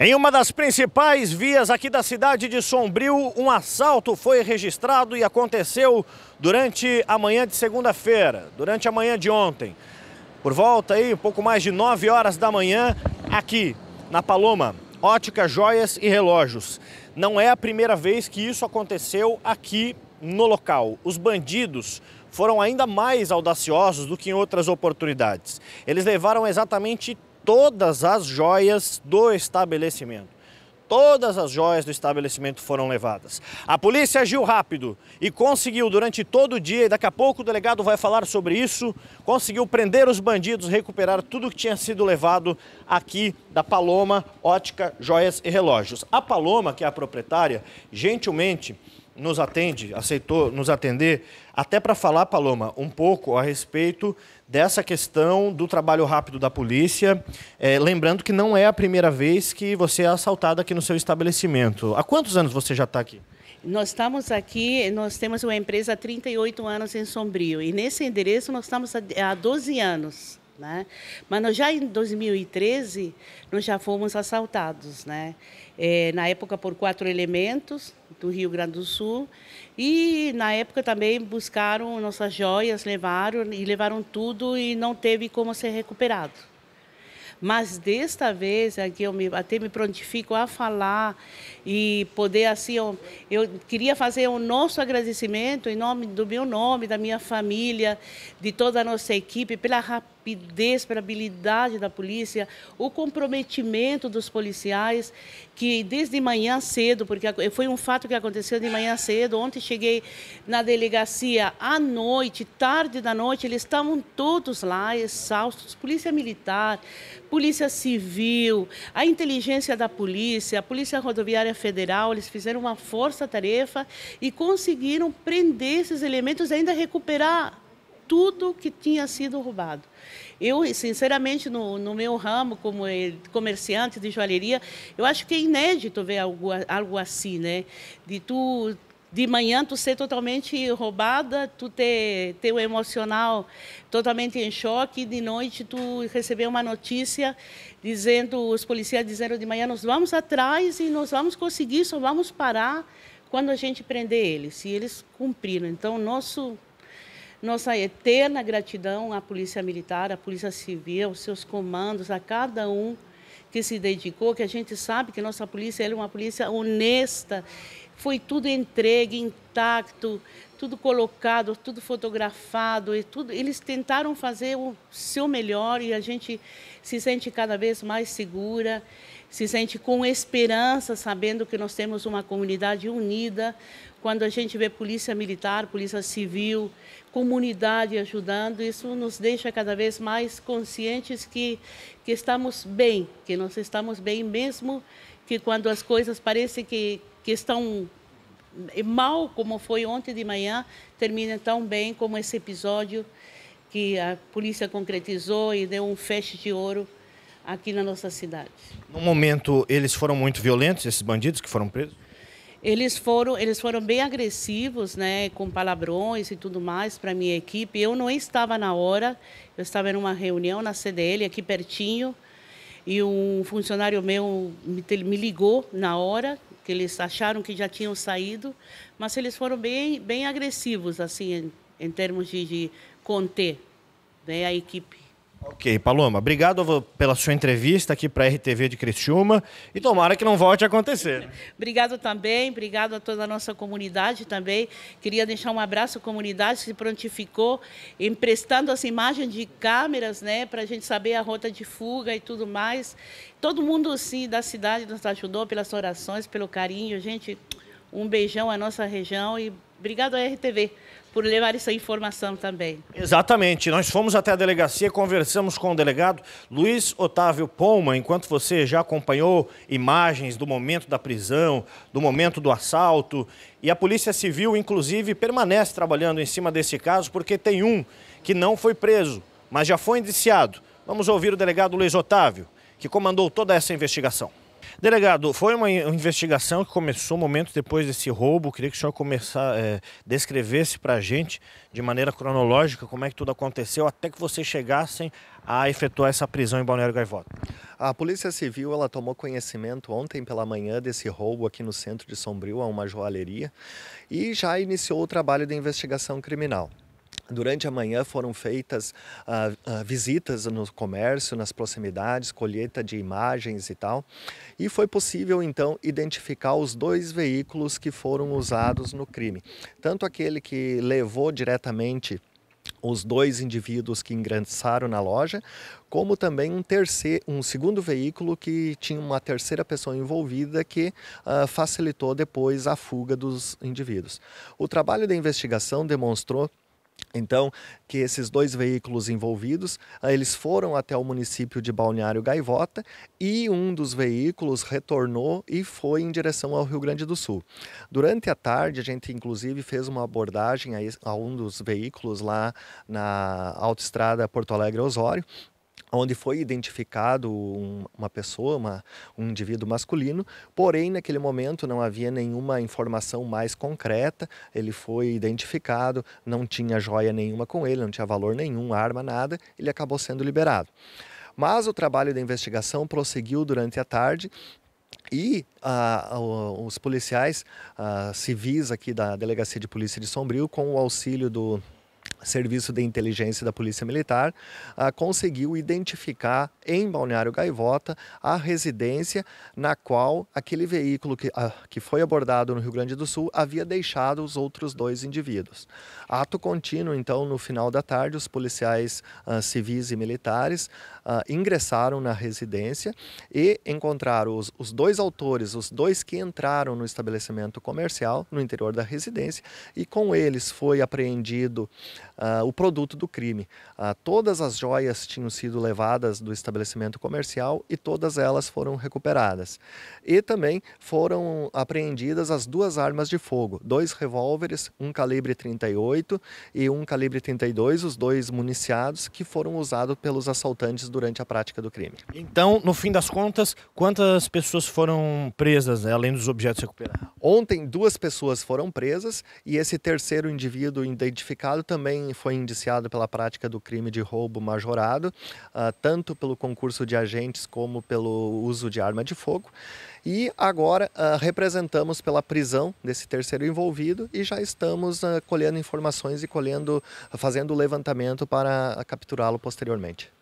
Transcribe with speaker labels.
Speaker 1: Em uma das principais vias aqui da cidade de Sombrio, um assalto foi registrado e aconteceu durante a manhã de segunda-feira, durante a manhã de ontem. Por volta aí, um pouco mais de 9 horas da manhã, aqui na Paloma, ótica, joias e relógios. Não é a primeira vez que isso aconteceu aqui no local. Os bandidos foram ainda mais audaciosos do que em outras oportunidades. Eles levaram exatamente todas as joias do estabelecimento. Todas as joias do estabelecimento foram levadas. A polícia agiu rápido e conseguiu, durante todo o dia, e daqui a pouco o delegado vai falar sobre isso, conseguiu prender os bandidos, recuperar tudo que tinha sido levado aqui da Paloma Ótica Joias e Relógios. A Paloma, que é a proprietária, gentilmente nos atende, aceitou nos atender, até para falar, Paloma, um pouco a respeito dessa questão do trabalho rápido da polícia. É, lembrando que não é a primeira vez que você é assaltada aqui no seu estabelecimento. Há quantos anos você já está aqui?
Speaker 2: Nós estamos aqui, nós temos uma empresa há 38 anos em Sombrio. E nesse endereço nós estamos há 12 anos. Né? Mas nós já em 2013 nós já fomos assaltados, né? É, na época por quatro elementos do Rio Grande do Sul e na época também buscaram nossas joias, levaram e levaram tudo e não teve como ser recuperado. Mas desta vez aqui é eu me, até me prontifico a falar e poder assim eu, eu queria fazer o nosso agradecimento em nome do meu nome, da minha família, de toda a nossa equipe pela rapidez rapidez habilidade da polícia, o comprometimento dos policiais, que desde manhã cedo, porque foi um fato que aconteceu de manhã cedo, ontem cheguei na delegacia à noite, tarde da noite, eles estavam todos lá, exaustos, polícia militar, polícia civil, a inteligência da polícia, a Polícia Rodoviária Federal, eles fizeram uma força-tarefa e conseguiram prender esses elementos e ainda recuperar tudo que tinha sido roubado. Eu, sinceramente, no, no meu ramo como é, comerciante de joalheria, eu acho que é inédito ver algo, algo assim, né? De tu de manhã tu ser totalmente roubada, tu ter, teu o emocional totalmente em choque, de noite tu receber uma notícia dizendo, os policiais dizendo de manhã, nós vamos atrás e nós vamos conseguir, só vamos parar quando a gente prender eles. E eles cumpriram. Então, nosso nossa eterna gratidão à Polícia Militar, à Polícia Civil, aos seus comandos, a cada um que se dedicou, que a gente sabe que nossa polícia é uma polícia honesta, foi tudo entregue, intacto, tudo colocado, tudo fotografado e tudo. Eles tentaram fazer o seu melhor e a gente se sente cada vez mais segura, se sente com esperança, sabendo que nós temos uma comunidade unida. Quando a gente vê polícia militar, polícia civil, comunidade ajudando, isso nos deixa cada vez mais conscientes que que estamos bem, que nós estamos bem mesmo que quando as coisas parecem que que estão mal como foi ontem de manhã, termina tão bem como esse episódio que a polícia concretizou e deu um fecho de ouro aqui na nossa cidade.
Speaker 1: No momento, eles foram muito violentos, esses bandidos que foram presos?
Speaker 2: Eles foram, eles foram bem agressivos, né, com palavrões e tudo mais para minha equipe. Eu não estava na hora, eu estava em uma reunião na CDL aqui pertinho e um funcionário meu me, me ligou na hora que eles acharam que já tinham saído, mas eles foram bem, bem agressivos, assim, em, em termos de, de conter né, a equipe.
Speaker 1: Ok, Paloma, obrigado pela sua entrevista aqui para a RTV de Criciúma e tomara que não volte a acontecer. Né?
Speaker 2: Obrigado também, obrigado a toda a nossa comunidade também. Queria deixar um abraço à comunidade que se prontificou emprestando as imagens de câmeras, né, para a gente saber a rota de fuga e tudo mais. Todo mundo, sim, da cidade nos ajudou pelas orações, pelo carinho, gente. Um beijão à nossa região e obrigado à RTV por levar essa informação também.
Speaker 1: Exatamente. Nós fomos até a delegacia, conversamos com o delegado Luiz Otávio Poma. Enquanto você já acompanhou imagens do momento da prisão, do momento do assalto, e a Polícia Civil, inclusive, permanece trabalhando em cima desse caso, porque tem um que não foi preso, mas já foi indiciado. Vamos ouvir o delegado Luiz Otávio, que comandou toda essa investigação. Delegado, foi uma investigação que começou momentos depois desse roubo. Queria que o senhor começar, é, descrevesse para a gente, de maneira cronológica, como é que tudo aconteceu até que vocês chegassem a efetuar essa prisão em Balneário Gaivota.
Speaker 3: A Polícia Civil ela tomou conhecimento ontem pela manhã desse roubo aqui no centro de Sombrio, a uma joalheria, e já iniciou o trabalho de investigação criminal. Durante a manhã foram feitas uh, uh, visitas no comércio, nas proximidades, colheita de imagens e tal. E foi possível, então, identificar os dois veículos que foram usados no crime. Tanto aquele que levou diretamente os dois indivíduos que ingressaram na loja, como também um terceiro, um segundo veículo que tinha uma terceira pessoa envolvida que uh, facilitou depois a fuga dos indivíduos. O trabalho da investigação demonstrou então, que esses dois veículos envolvidos, ah, eles foram até o município de Balneário Gaivota e um dos veículos retornou e foi em direção ao Rio Grande do Sul. Durante a tarde, a gente inclusive fez uma abordagem a um dos veículos lá na autoestrada Porto Alegre Osório onde foi identificado uma pessoa, uma, um indivíduo masculino, porém naquele momento não havia nenhuma informação mais concreta, ele foi identificado, não tinha joia nenhuma com ele, não tinha valor nenhum, arma, nada, ele acabou sendo liberado. Mas o trabalho da investigação prosseguiu durante a tarde, e ah, os policiais ah, civis aqui da Delegacia de Polícia de Sombrio, com o auxílio do Serviço de Inteligência da Polícia Militar ah, conseguiu identificar em Balneário Gaivota a residência na qual aquele veículo que, ah, que foi abordado no Rio Grande do Sul havia deixado os outros dois indivíduos. Ato contínuo, então, no final da tarde, os policiais ah, civis e militares ah, ingressaram na residência e encontraram os, os dois autores, os dois que entraram no estabelecimento comercial no interior da residência e com eles foi apreendido uh, o produto do crime. Uh, todas as joias tinham sido levadas do estabelecimento comercial e todas elas foram recuperadas. E também foram apreendidas as duas armas de fogo, dois revólveres, um calibre 38 e um calibre 32, os dois municiados que foram usados pelos assaltantes durante a prática do crime. Então, no fim das contas, quantas pessoas foram presas, né, além dos objetos recuperados? Ontem, duas pessoas foram presas e esse terceiro indivíduo identificado também foi indiciado pela prática do crime de roubo majorado, uh, tanto pelo concurso de agentes como pelo uso de arma de fogo. E agora uh, representamos pela prisão desse terceiro envolvido e já estamos uh, colhendo informações e colhendo, fazendo o levantamento para capturá-lo posteriormente.